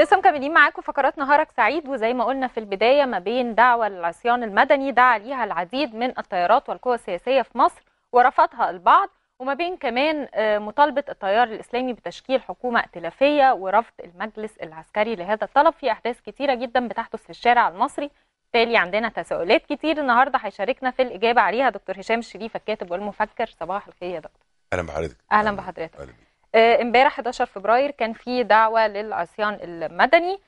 لسه مكملين معاكم فقرات نهارك سعيد وزي ما قلنا في البدايه ما بين دعوه للعصيان المدني دعا ليها العديد من التيارات والقوى السياسيه في مصر ورفضها البعض وما بين كمان آه، مطالبه التيار الاسلامي بتشكيل حكومه ائتلافيه ورفض المجلس العسكري لهذا الطلب في احداث كثيره جدا بتحدث في الشارع المصري بالتالي عندنا تساؤلات كتير النهارده هيشاركنا في الاجابه عليها دكتور هشام الشريف الكاتب والمفكر صباح الخير يا دكتور اهلا بحضرتك اهلا بحضرتك أهلا آه، امبارح 11 فبراير كان في دعوه للعصيان المدني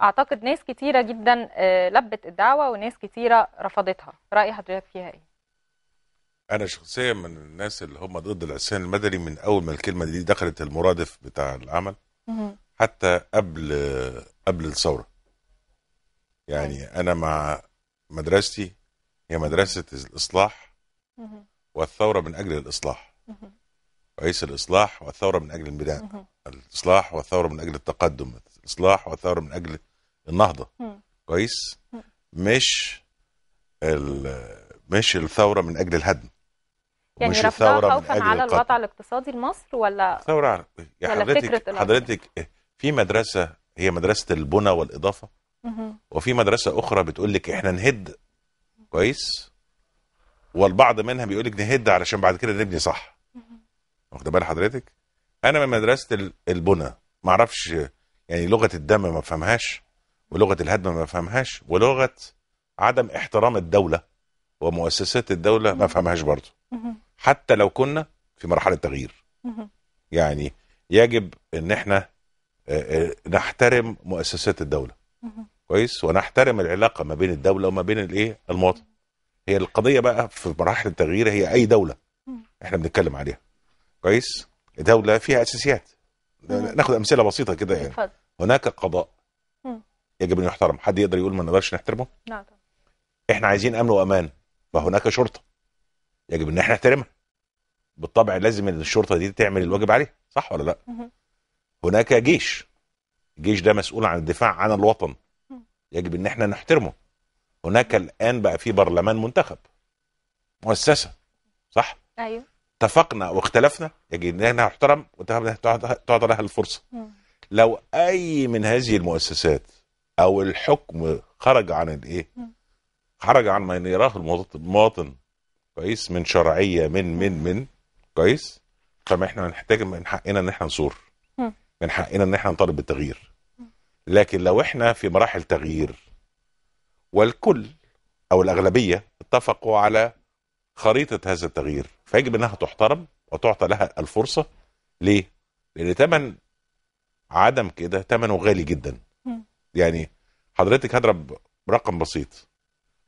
اعتقد ناس كتيره جدا آه، لبت الدعوه وناس كتيره رفضتها راي حضرتك فيها ايه انا شخصيا من الناس اللي هم ضد العصيان المدني من اول ما الكلمه دي دخلت المرادف بتاع العمل حتى قبل قبل الثوره يعني انا مع مدرستي هي مدرسه الاصلاح والثوره من اجل الاصلاح رئيس الاصلاح والثوره من اجل البناء الاصلاح والثوره من اجل التقدم الاصلاح والثوره من اجل النهضه كويس مش ال... مش الثوره من اجل الهدم يعني مش الثوره خوفا على الوضع الاقتصادي لمصر ولا ثوره على يعني ولا حضرتك حضرتك في مدرسه هي مدرسه البنى والاضافه وفي مدرسه اخرى بتقول لك احنا نهد كويس والبعض منها بيقول لك نهد علشان بعد كده نبني صح واخد بال حضرتك انا من مدرسه البنى ما اعرفش يعني لغه الدم ما بفهمهاش ولغه الهدم ما بفهمهاش ولغه عدم احترام الدوله ومؤسسات الدوله ما بفهمهاش برضه حتى لو كنا في مرحله تغيير يعني يجب ان احنا آه، آه، نحترم مؤسسات الدوله كويس ونحترم العلاقه ما بين الدوله وما بين الايه المواطن هي القضيه بقى في مراحل التغيير هي اي دوله احنا بنتكلم عليها كويس دولة فيها أساسيات ناخد أمثلة بسيطة كده يعني اتفضل. هناك قضاء يجب أن يحترم حد يقدر يقول ما نقدرش نحترمه نعم إحنا عايزين أمن وأمان فهناك شرطة يجب أن احنا نحترمها بالطبع لازم ان الشرطه دي تعمل الواجب عليها صح ولا لا مم. هناك جيش الجيش ده مسؤول عن الدفاع عن الوطن يجب ان احنا نحترمه هناك الان بقى في برلمان منتخب مؤسسه صح ايوه اتفقنا واختلفنا يجب ان احنا نحترم وتعطى لها الفرصه لو اي من هذه المؤسسات او الحكم خرج عن الايه خرج عن ما يراه المواطن كويس من شرعيه من من من كويس فما احنا هنحتاج من حقنا ان احنا نصور من حقنا ان احنا نطالب بالتغيير لكن لو احنا في مراحل تغيير والكل او الاغلبيه اتفقوا على خريطه هذا التغيير فيجب انها تحترم وتعطى لها الفرصه ليه؟ لان ثمن عدم كده ثمنه غالي جدا يعني حضرتك هضرب رقم بسيط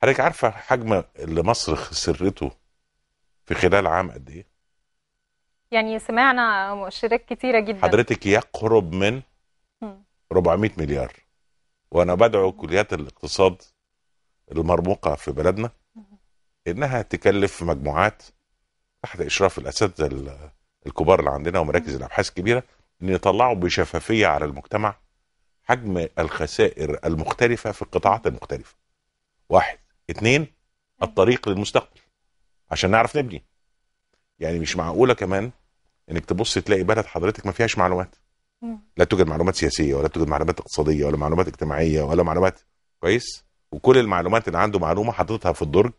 حضرتك عارفه حجم اللي مصر خسرته في خلال عام قد ايه؟ يعني سمعنا مؤشرات كتيره جدا حضرتك يقرب من 400 مليار وانا بدعو كليات الاقتصاد المرموقه في بلدنا انها تكلف مجموعات تحت اشراف الاساتذه الكبار اللي عندنا ومراكز الابحاث الكبيره ان يطلعوا بشفافيه على المجتمع حجم الخسائر المختلفه في القطاعات المختلفه. واحد، اثنين الطريق للمستقبل عشان نعرف نبني. يعني مش معقوله كمان انك تبص تلاقي بلد حضرتك ما فيهاش معلومات. لا توجد معلومات سياسيه ولا توجد معلومات اقتصاديه ولا معلومات اجتماعيه ولا معلومات كويس؟ وكل المعلومات اللي عنده معلومه حاططها في الدرج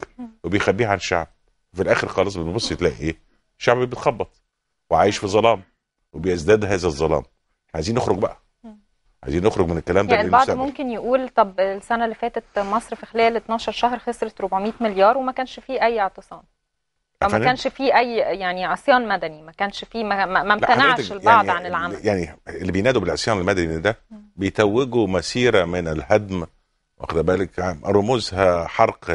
وبيخبيها عن الشعب. في الاخر خالص بنبص تلاقي ايه شعب بيتخبط وعايش في ظلام وبيزداد هذا الظلام عايزين نخرج بقى عايزين نخرج من الكلام ده يعني البعض ممكن يقول طب السنه اللي فاتت مصر في خلال 12 شهر خسرت 400 مليار وما كانش فيه اي اعتصام ما كانش فيه اي يعني عصيان مدني ما كانش فيه ما امتنعش يعني البعض يعني عن العمل يعني اللي بينادوا بالعصيان المدني ده بيتوجوا مسيره من الهدم واخد بالك يعني رموزها حرق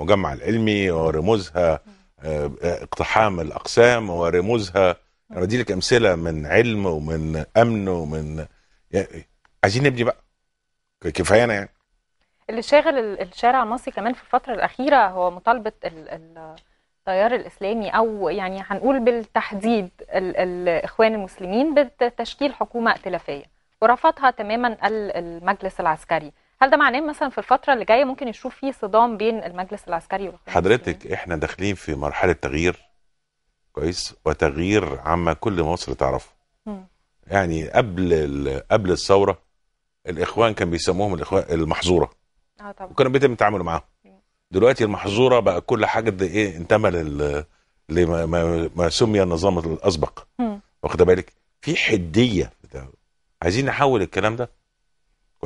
المجمع العلمي ورموزها آه، اقتحام الاقسام ورموزها انا بدي لك امثله من علم ومن امن ومن يعني عايزين نبني بقى كفايانا يعني اللي شاغل الشارع المصري كمان في الفتره الاخيره هو مطالبه التيار الاسلامي او يعني هنقول بالتحديد الاخوان المسلمين بتشكيل حكومه ائتلافيه ورفضها تماما المجلس العسكري هل ده معناه مثلا في الفتره اللي جايه ممكن نشوف فيه صدام بين المجلس العسكري حضرتك احنا داخلين في مرحله تغيير كويس وتغيير عما كل مصر تعرفه م. يعني قبل قبل الثوره الاخوان كان بيسموهم الاخوان المحظوره اه طبعا وكانوا بيتم التعامل معاهم دلوقتي المحظوره بقى كل حاجه ده ايه انتمى لل لما ما, ما سمي النظام الاسبق واخد بالك في حديه عايزين نحول الكلام ده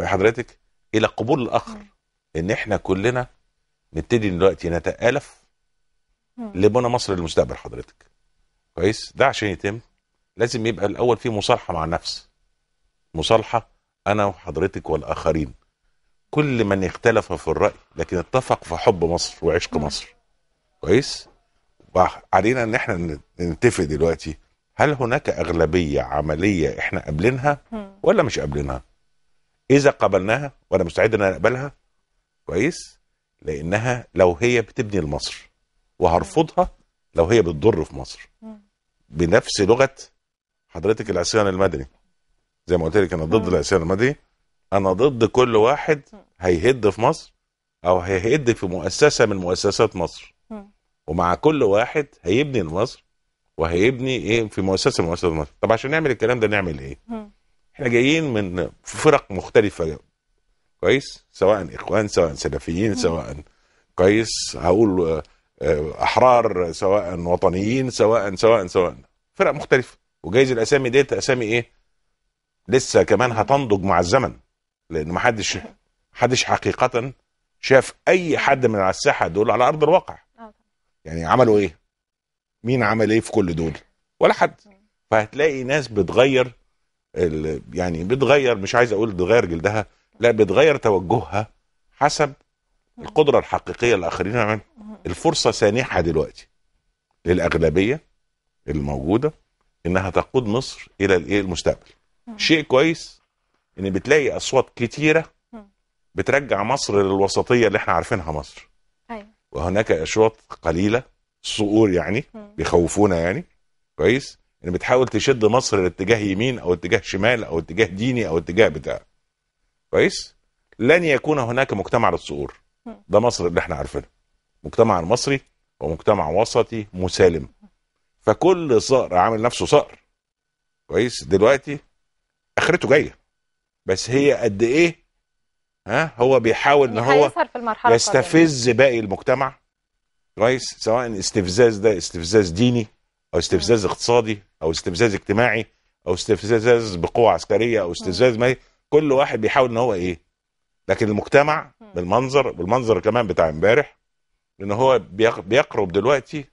حضرتك الى قبول الاخر ان احنا كلنا نبتدي دلوقتي نتالف لبنى مصر للمستقبل حضرتك كويس ده عشان يتم لازم يبقى الاول في مصالحه مع النفس مصالحه انا وحضرتك والاخرين كل من اختلف في الراي لكن اتفق في حب مصر وعشق مصر كويس علينا ان احنا نتفق دلوقتي هل هناك اغلبيه عمليه احنا قابلينها ولا مش قابلينها اذا قبلناها وانا مستعد ان اقبلها كويس لانها لو هي بتبني لمصر وهرفضها لو هي بتضر في مصر بنفس لغه حضرتك العصيان المدني زي ما قلت لك انا ضد العصيان المدني انا ضد كل واحد هيهد في مصر او هيهد في مؤسسه من مؤسسات مصر ومع كل واحد هيبني لمصر وهيبني ايه في مؤسسه من مؤسسات مصر طب عشان نعمل الكلام ده نعمل ايه احنا جايين من فرق مختلفه كويس سواء اخوان سواء سلفيين سواء كويس هقول آه، آه، احرار سواء وطنيين سواء سواء سواء فرق مختلفه وجايز الاسامي ديت اسامي ايه لسه كمان هتنضج مع الزمن لان ما حدش حدش حقيقه شاف اي حد من على الساحه دول على ارض الواقع آه، يعني عملوا ايه مين عمل ايه في كل دول ولا حد فهتلاقي ناس بتغير يعني بتغير مش عايز اقول بتغير جلدها لا بتغير توجهها حسب القدره الحقيقيه للاخرين الفرصه سانحه دلوقتي للاغلبيه الموجوده انها تقود مصر الى الايه المستقبل شيء كويس ان بتلاقي اصوات كتيره بترجع مصر للوسطيه اللي احنا عارفينها مصر أيوة. وهناك اشواط قليله صقور يعني بيخوفونا يعني كويس يعني بتحاول تشد مصر لاتجاه يمين او اتجاه شمال او اتجاه ديني او اتجاه بتاع كويس لن يكون هناك مجتمع للصقور ده مصر اللي احنا عارفينه مجتمع المصري ومجتمع وسطي مسالم فكل صقر عامل نفسه صقر كويس دلوقتي اخرته جايه بس هي قد ايه ها هو بيحاول ان يعني هو يستفز باقي المجتمع كويس سواء استفزاز ده استفزاز ديني او استفزاز اقتصادي او استفزاز اجتماعي او استفزاز بقوه عسكريه او استفزاز ما كل واحد بيحاول ان هو ايه لكن المجتمع بالمنظر بالمنظر كمان بتاع امبارح ان هو بيقرب دلوقتي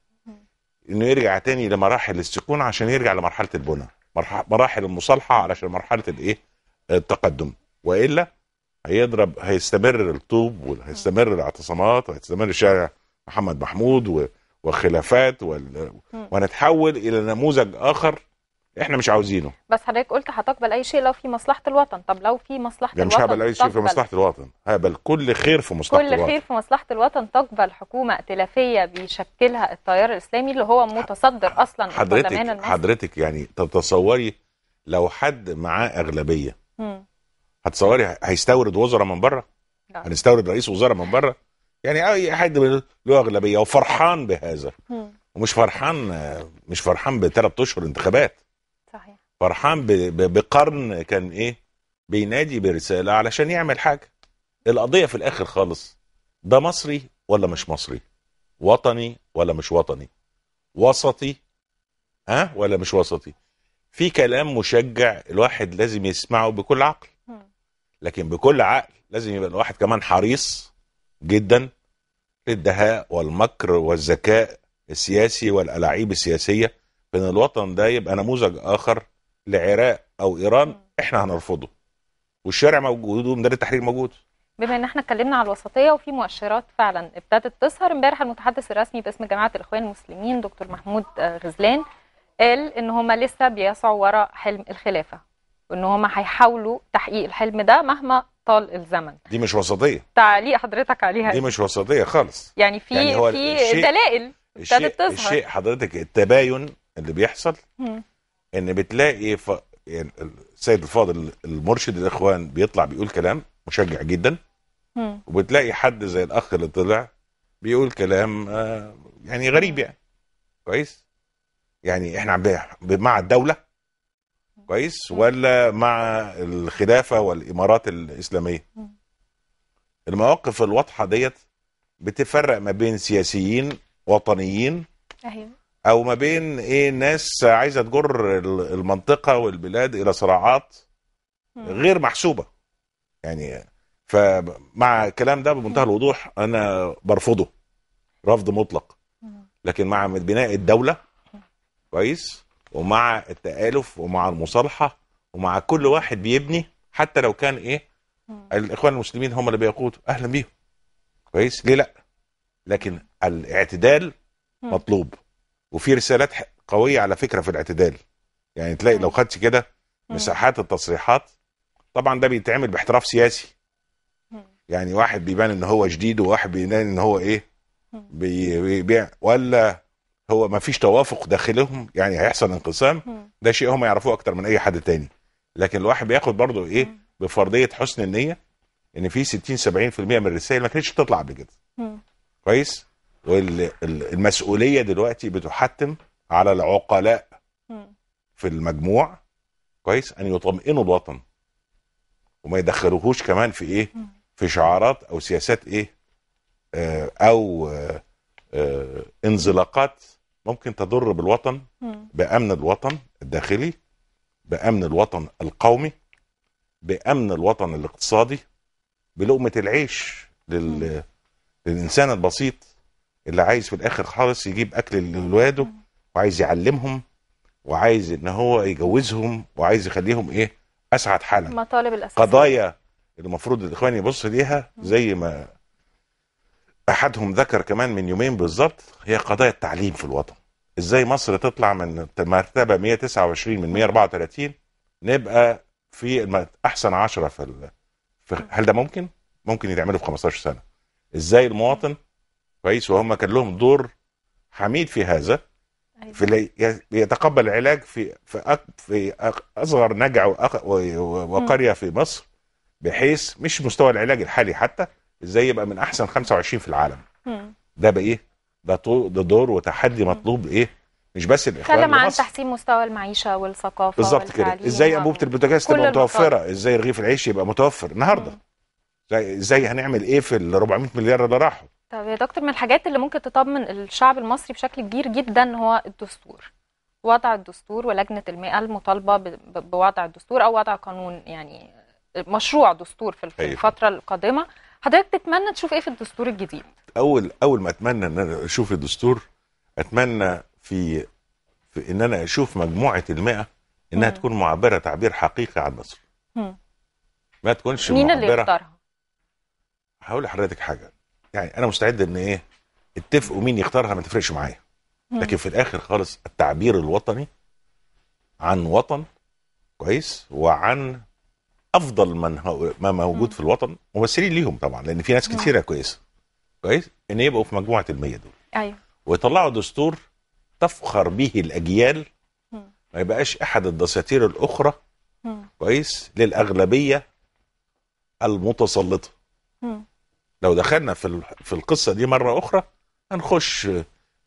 انه يرجع تاني لمراحل السكون عشان يرجع لمرحله البناء مراحل المصالحه علشان مرحله الايه التقدم والا هيضرب هيستمر الطوب وهيستمر الاعتصامات وهيستمر شارع محمد محمود و وخلافات وال... ونتحول الى نموذج اخر احنا مش عاوزينه بس حضرتك قلت هتقبل اي شيء لو في مصلحه الوطن طب لو في مصلحه الوطن مش هقبل اي شيء في مصلحه الوطن هقبل كل خير في مصلحه كل الوطن كل خير في مصلحه الوطن تقبل حكومه ائتلافيه بيشكلها التيار الاسلامي اللي هو متصدر اصلا حضرتك حضرتك يعني تتصوري لو حد معاه اغلبيه هتصوري هيستورد وزراء من بره هنستورد رئيس وزراء من بره يعني اي حد له اغلبيه وفرحان بهذا مم. ومش فرحان مش فرحان بثلاث اشهر انتخابات صحيح فرحان ب... ب... بقرن كان ايه بينادي برساله علشان يعمل حاجه القضيه في الاخر خالص ده مصري ولا مش مصري وطني ولا مش وطني وسطي ها ولا مش وسطي في كلام مشجع الواحد لازم يسمعه بكل عقل لكن بكل عقل لازم يبقى الواحد كمان حريص جدا للدهاء والمكر والذكاء السياسي والألاعيب السياسية بأن الوطن ده يبقى نموذج آخر لعراق أو إيران إحنا هنرفضه والشارع موجود ومدار التحرير موجود بما ان احنا اتكلمنا على الوسطيه وفي مؤشرات فعلا ابتدت تظهر امبارح المتحدث الرسمي باسم جماعه الاخوان المسلمين دكتور محمود غزلان قال ان هم لسه بيسعوا وراء حلم الخلافه وان هم هيحاولوا تحقيق الحلم ده مهما طال الزمن دي مش وسطيه تعليق حضرتك عليها دي مش وسطيه خالص يعني في يعني في الشيء دلائل الشيء تظهر الشيء حضرتك التباين اللي بيحصل م. ان بتلاقي ف... يعني السيد الفاضل المرشد الاخوان بيطلع بيقول كلام مشجع جدا م. وبتلاقي حد زي الاخ اللي طلع بيقول كلام آه يعني غريب يعني كويس يعني احنا مع الدوله كويس ولا مع الخلافه والامارات الاسلاميه المواقف الواضحه ديت بتفرق ما بين سياسيين وطنيين ايوه او ما بين ايه ناس عايزه تجر المنطقه والبلاد الى صراعات غير محسوبه يعني فمع الكلام ده بمنتهى الوضوح انا برفضه رفض مطلق لكن مع بناء الدوله كويس ومع التآلف ومع المصالحة ومع كل واحد بيبني حتى لو كان ايه الاخوان المسلمين هم اللي بيقودوا اهلا بيهم كويس ليه لا لكن الاعتدال مطلوب وفي رسالات قوية على فكرة في الاعتدال يعني تلاقي لو خدت كده مساحات التصريحات طبعا ده بيتعمل باحتراف سياسي يعني واحد بيبان ان هو جديد وواحد بيبان ان هو ايه بيبيع ولا هو ما فيش توافق داخلهم يعني هيحصل انقسام ده شيء هم يعرفوه اكتر من اي حد تاني لكن الواحد بياخد برضه ايه بفرضيه حسن النيه ان في 60 70% من الرسائل ما كانتش بتطلع قبل كده كويس والمسؤوليه دلوقتي بتحتم على العقلاء في المجموع كويس ان يطمئنوا الوطن وما يدخلوهوش كمان في ايه في شعارات او سياسات ايه آه، او آه، آه، انزلاقات ممكن تضر بالوطن بامن الوطن الداخلي بامن الوطن القومي بامن الوطن الاقتصادي بلقمه العيش لل... للانسان البسيط اللي عايز في الاخر خالص يجيب اكل لاولاده وعايز يعلمهم وعايز ان هو يجوزهم وعايز يخليهم ايه اسعد حالا مطالب الاساسيه قضايا المفروض الاخوان يبص ليها زي ما احدهم ذكر كمان من يومين بالظبط هي قضايا التعليم في الوطن ازاي مصر تطلع من مرتبه 129 من 134 نبقى في احسن 10 في, ال... في هل ده ممكن ممكن يتعملوا في 15 سنه ازاي المواطن كويس وهم كان لهم دور حميد في هذا أيوة. في يتقبل العلاج في في, أك... في اصغر نجع وقريه في مصر بحيث مش مستوى العلاج الحالي حتى ازاي يبقى من احسن 25 في العالم ده بقى ايه ده ده دور وتحدي مطلوب ايه مش بس الاخوان تكلم عن تحسين مستوى المعيشه والثقافه بالظبط كده ازاي انبوبه البوتاجاز تبقى متوفره ازاي رغيف العيش يبقى متوفر النهارده ازاي هنعمل ايه في ال 400 مليار اللي راحوا طب يا دكتور من الحاجات اللي ممكن تطمن الشعب المصري بشكل كبير جدا هو الدستور وضع الدستور ولجنه المئه المطالبه بوضع الدستور او وضع قانون يعني مشروع دستور في أيوة. الفتره القادمه حضرتك تتمنى تشوف ايه في الدستور الجديد اول اول ما اتمنى ان انا اشوف الدستور اتمنى في, في ان انا اشوف مجموعه المئة انها مم. تكون معبره تعبير حقيقي عن مصر مم. ما تكونش مين اللي يختارها هقول لحضرتك حاجه يعني انا مستعد ان ايه اتفقوا مين يختارها ما تفرقش معايا لكن في الاخر خالص التعبير الوطني عن وطن كويس وعن افضل من ما موجود في الوطن ممثلين ليهم طبعا لان في ناس نعم. كتيره كويسه كويس ان يبقوا في مجموعه ال 100 دول ايوه ويطلعوا دستور تفخر به الاجيال ما يبقاش احد الدساتير الاخرى كويس للاغلبيه المتسلطه لو دخلنا في في القصه دي مره اخرى هنخش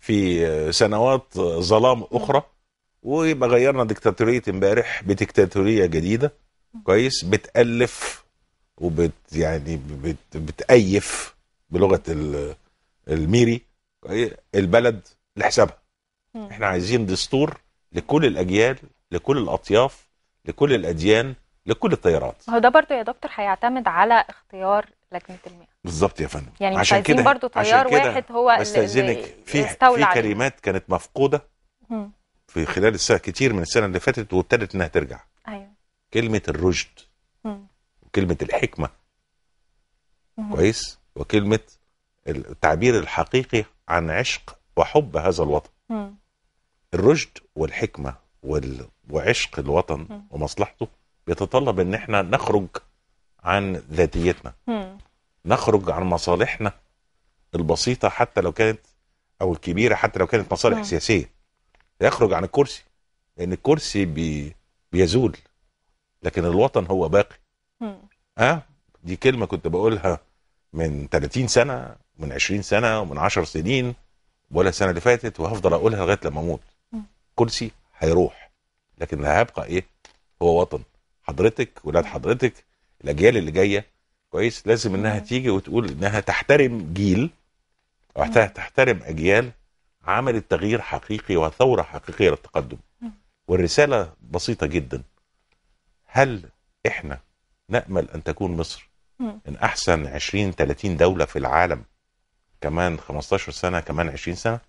في سنوات ظلام اخرى ويبقى غيرنا ديكتاتوريه امبارح بديكتاتوريه جديده كويس بتالف وبت يعني بت بتايف بلغه الميري البلد لحسابها احنا عايزين دستور لكل الاجيال لكل الاطياف لكل الاديان لكل التيارات هو ده برضه يا دكتور هيعتمد على اختيار لجنه المياه بالظبط يا فندم يعني مش عشان كده برضه تيار واحد هو اللي في في كلمات كانت مفقوده في خلال السنه كتير من السنه اللي فاتت وابتدت انها ترجع ايوه كلمه الرشد وكلمه الحكمه كويس وكلمه التعبير الحقيقي عن عشق وحب هذا الوطن الرشد والحكمه وال... وعشق الوطن ومصلحته بيتطلب ان احنا نخرج عن ذاتيتنا نخرج عن مصالحنا البسيطه حتى لو كانت او الكبيره حتى لو كانت مصالح سياسيه يخرج عن الكرسي لان الكرسي بي... بيزول لكن الوطن هو باقي اه دي كلمه كنت بقولها من 30 سنه من 20 سنه ومن 10 سنين ولا السنه اللي فاتت وهفضل اقولها لغايه لما اموت كرسي هيروح لكن اللي هيبقى ايه هو وطن حضرتك ولاد حضرتك الاجيال اللي جايه كويس لازم انها تيجي وتقول انها تحترم جيل او تحترم اجيال عملت تغيير حقيقي وثوره حقيقيه للتقدم والرساله بسيطه جدا هل احنا نأمل أن تكون مصر من أحسن 20 30 دولة في العالم كمان 15 سنة كمان 20 سنة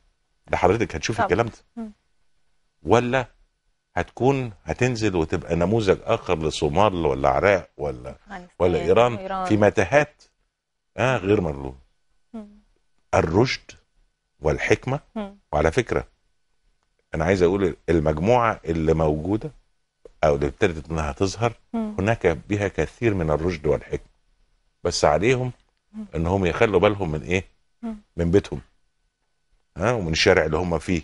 ده حضرتك هتشوف الكلام ده ولا هتكون هتنزل وتبقى نموذج اخر لصومال ولا العراق ولا ولا ايران, إيران. في متاهات اه غير مرغوب الرشد والحكمه مم. وعلى فكره انا عايز اقول المجموعه اللي موجوده او اللي ابتدت انها تظهر هناك بها كثير من الرشد والحكم بس عليهم ان هم يخلوا بالهم من ايه من بيتهم ها ومن الشارع اللي هم فيه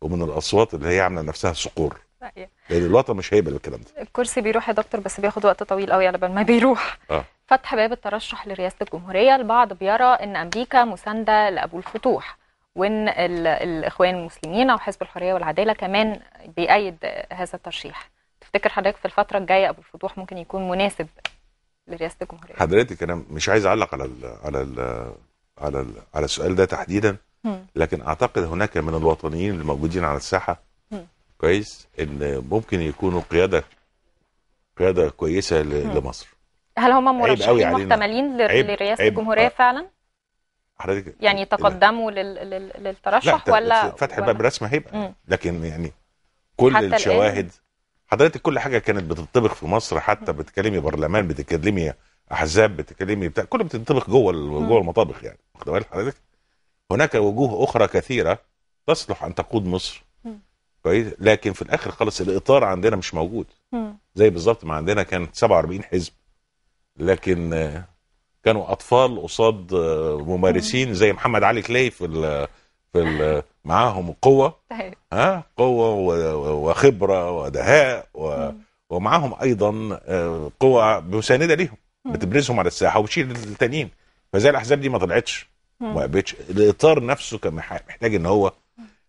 ومن الاصوات اللي هي عامله نفسها صقور لان الوطن مش هيقبل الكلام ده الكرسي بيروح يا دكتور بس بياخد وقت طويل قوي على بال ما بيروح آه. فتح باب الترشح لرئاسه الجمهوريه البعض بيرى ان امريكا مسانده لابو الفتوح وان الاخوان المسلمين او حزب الحريه والعداله كمان بيأيد هذا الترشيح تفتكر حضرتك في الفتره الجايه ابو الفتوح ممكن يكون مناسب لرئاسه الجمهوريه حضرتك انا مش عايز اعلق على الـ على الـ على الـ على السؤال ده تحديدا لكن اعتقد هناك من الوطنيين الموجودين على الساحه كويس ان ممكن يكونوا قياده قياده كويسه لمصر هل هم مرشحين محتملين لرئاسه الجمهوريه آه. فعلا؟ حضرتك يعني تقدموا للترشح لا ولا فتح الباب الرسمي هيبقى لكن يعني كل الشواهد حضرتك كل حاجه كانت بتنطبق في مصر حتى بتكلمي برلمان بتكلمي احزاب بتكلمي بتاع كله بتنطبخ جوه جوه المطابخ يعني واخده بال حضرتك هناك وجوه اخرى كثيره تصلح ان تقود مصر كويس لكن في الاخر خالص الاطار عندنا مش موجود زي بالظبط ما عندنا كان 47 حزب لكن كانوا اطفال قصاد ممارسين زي محمد علي كلاي في في معاهم قوه ها قوه وخبره ودهاء و... ومعاهم ايضا آه، قوه مسانده ليهم بتبرزهم على الساحه وبتشيل التانيين فزي الاحزاب دي ما طلعتش ما الاطار نفسه كان محتاج ان هو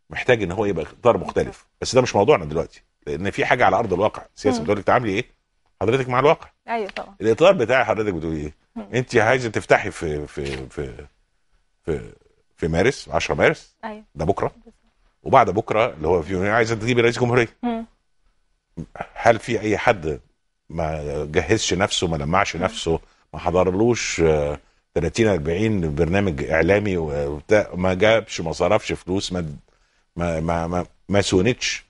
محتاج ان هو يبقى اطار مختلف بس ده مش موضوعنا دلوقتي لان في حاجه على ارض الواقع السياسه بتقول لك تعاملي ايه حضرتك مع الواقع ايوه طبعا الاطار بتاع حضرتك بتقولي ايه انت عايزه تفتحي في في في في في مارس 10 مارس ايوه ده بكره وبعد بكره اللي هو في عايز تجيب رئيس جمهوريه هل في اي حد ما جهزش نفسه ما لمعش نفسه ما حضرلوش 30 آه، 40 برنامج اعلامي وبتاع ما جابش ما صرفش فلوس ما ما ما ما, ما سونتش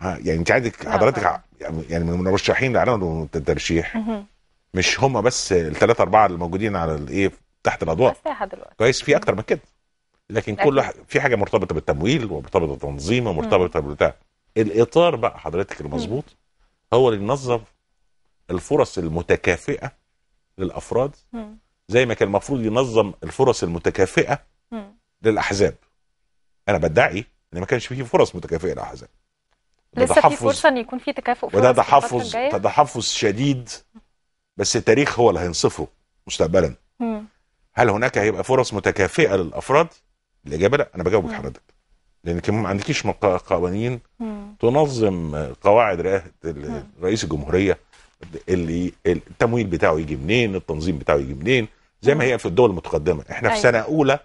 يعني انت عندك حضرتك يعني،, يعني من المرشحين اعلنوا الترشيح مش هم بس الثلاثه اربعه اللي موجودين على الايه تحت الاضواء كويس في اكتر من كده لكن كل واحد في حاجه مرتبطه بالتمويل ومرتبطه بالتنظيم ومرتبطه بالبتاع الاطار بقى حضرتك المظبوط هو اللي ينظم الفرص المتكافئه للافراد زي ما كان المفروض ينظم الفرص المتكافئه للاحزاب انا بدعي ان ما كانش فيه فرص متكافئه للاحزاب لسه في فرصه ان يكون في تكافؤ فرص وده تحفظ تحفظ شديد بس التاريخ هو اللي هينصفه مستقبلا هل هناك هيبقى فرص متكافئه للافراد الاجابه لا انا بجاوبك حضرتك لان ما عندكيش قوانين تنظم قواعد رئاسه رئيس الجمهوريه اللي التمويل بتاعه يجي منين التنظيم بتاعه يجي منين زي ما هي في الدول المتقدمه احنا في أيوة. سنه اولى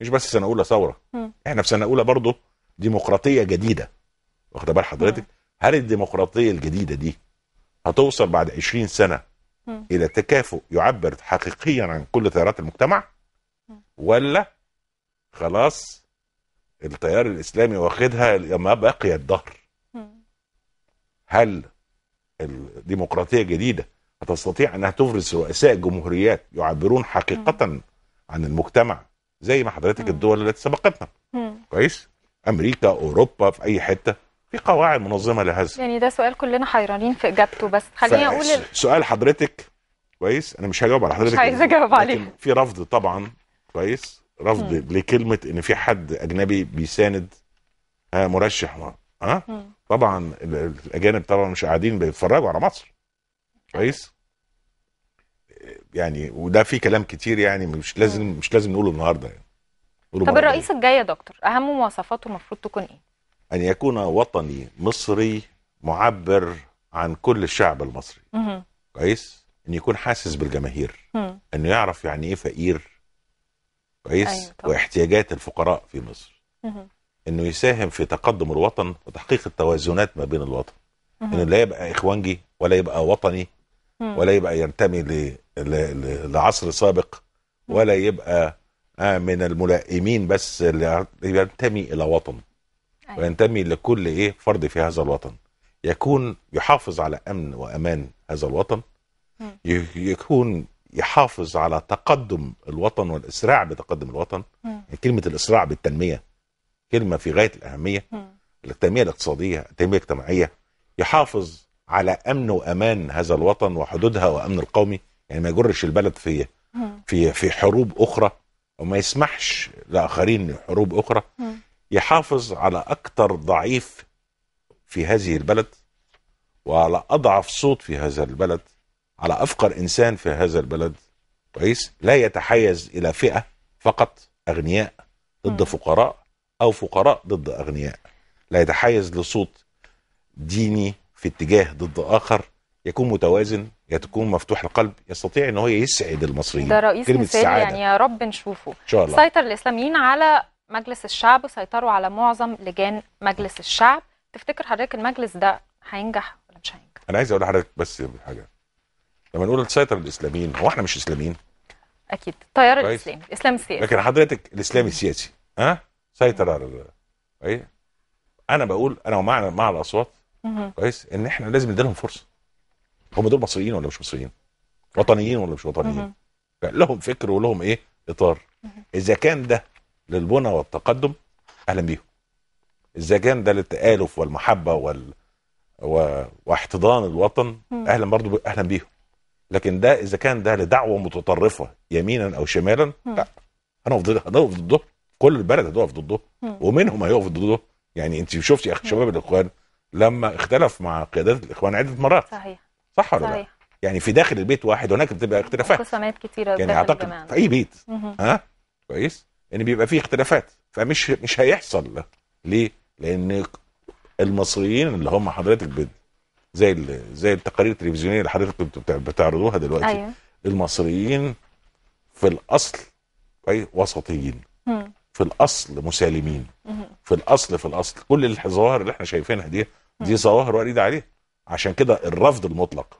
مش بس سنه اولى ثوره احنا في سنه اولى برضه ديمقراطيه جديده واخده بال حضرتك هل الديمقراطيه الجديده دي هتوصل بعد 20 سنه الى تكافؤ يعبر حقيقيا عن كل تيارات المجتمع ولا خلاص التيار الاسلامي واخدها ما بقي الدهر هل الديمقراطيه الجديده هتستطيع انها تفرز رؤساء جمهوريات يعبرون حقيقه عن المجتمع زي ما حضرتك الدول التي سبقتنا كويس امريكا اوروبا في اي حته في قواعد منظمه لهذا يعني ده سؤال كلنا حيرانين في اجابته بس خليني اقول سؤال حضرتك كويس انا مش هجاوب على حضرتك مش عايز اجاوب عليه في رفض طبعا كويس رفض م. لكلمه ان في حد اجنبي بيساند آه، مرشح ما ها أه؟ طبعا الاجانب طبعا مش قاعدين بيتفرجوا على مصر كويس يعني وده في كلام كتير يعني مش لازم م. مش لازم نقوله النهارده يعني طب الرئيس الجاي يا دكتور اهم مواصفاته المفروض تكون ايه؟ ان يكون وطني مصري معبر عن كل الشعب المصري كويس ان يكون حاسس بالجماهير انه يعرف يعني ايه فقير كويس أيوة واحتياجات الفقراء في مصر مه. انه يساهم في تقدم الوطن وتحقيق التوازنات ما بين الوطن مه. انه لا يبقى اخوانجي ولا يبقى وطني مه. ولا يبقى ينتمي ل... ل... ل... لعصر سابق ولا يبقى آه، من الملائمين بس اللي ينتمي الى وطن أيوة. وينتمي لكل ايه فرد في هذا الوطن يكون يحافظ على امن وامان هذا الوطن يكون يحافظ على تقدم الوطن والاسراع بتقدم الوطن يعني كلمه الاسراع بالتنميه كلمه في غايه الاهميه التنميه الاقتصاديه التنميه الاجتماعيه يحافظ على امن وامان هذا الوطن وحدودها وامن القومي يعني ما يجرش البلد في في في حروب اخرى وما يسمحش لاخرين حروب اخرى يحافظ على اكثر ضعيف في هذه البلد وعلى اضعف صوت في هذا البلد على افقر انسان في هذا البلد كويس لا يتحيز الى فئه فقط اغنياء ضد م. فقراء او فقراء ضد اغنياء لا يتحيز لصوت ديني في اتجاه ضد اخر يكون متوازن يكون مفتوح القلب يستطيع ان هو يسعد المصريين ده رئيس كلمة مثال السعادة. يعني يا رب نشوفه ان شاء الله سيطر الاسلاميين على مجلس الشعب وسيطروا على معظم لجان مجلس الشعب تفتكر حضرتك المجلس ده هينجح ولا مش هينجح انا عايز اقول لحضرتك بس حاجه لما نقول تسيطر الاسلاميين هو احنا مش اسلاميين اكيد التيار الاسلامي الاسلام السياسي لكن حضرتك الاسلام السياسي ها سيطر على اي انا بقول انا ومع مع الاصوات كويس ان احنا لازم نديلهم فرصه هم دول مصريين ولا مش مصريين وطنيين ولا مش وطنيين لهم فكر ولهم ايه اطار اذا كان ده للبنى والتقدم اهلا بيهم اذا كان ده للتالف والمحبه وال و... واحتضان الوطن اهلا برضو ب... اهلا بيهم لكن ده اذا كان ده لدعوه متطرفه يمينا او شمالا لا انا هقف ضده كل البلد هتقف ضده ومنهم هيقف ضده يعني انت شفتي اخ شباب الاخوان لما اختلف مع قيادات الاخوان عده مرات صحيح صح ولا لا؟ يعني في داخل البيت واحد هناك بتبقى اختلافات خصومات كتيره يعني اعتقد الجمال. في اي بيت ها كويس كويس يعني بيبقى فيه اختلافات فمش مش هيحصل ليه؟ لان المصريين اللي هم حضرتك زي زي التقارير التلفزيونيه اللي حضرتك بتعرضوها دلوقتي أيوة. المصريين في الاصل اي وسطيين في الاصل مسالمين في الاصل في الاصل كل الظواهر اللي احنا شايفينها دي دي ظواهر وريدة عليها عشان كده الرفض المطلق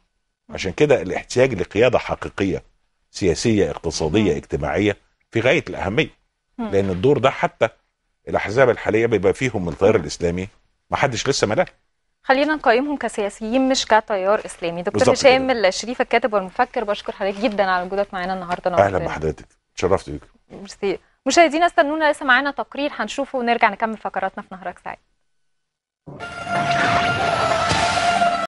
عشان كده الاحتياج لقياده حقيقيه سياسيه اقتصاديه مم. اجتماعيه في غايه الاهميه لان الدور ده حتى الاحزاب الحاليه بيبقى فيهم من التيار الاسلامي ما حدش لسه ملاه خلينا نقيمهم كسياسيين مش كتيار اسلامي دكتور هشام الشريف الكاتب والمفكر بشكر حضرتك جدا على وجودك معانا النهارده اهلا بحضرتك تشرفت بيك ميرسي مشاهدينا استنونا لسه معانا تقرير هنشوفه ونرجع نكمل فقراتنا في نهارك سعيد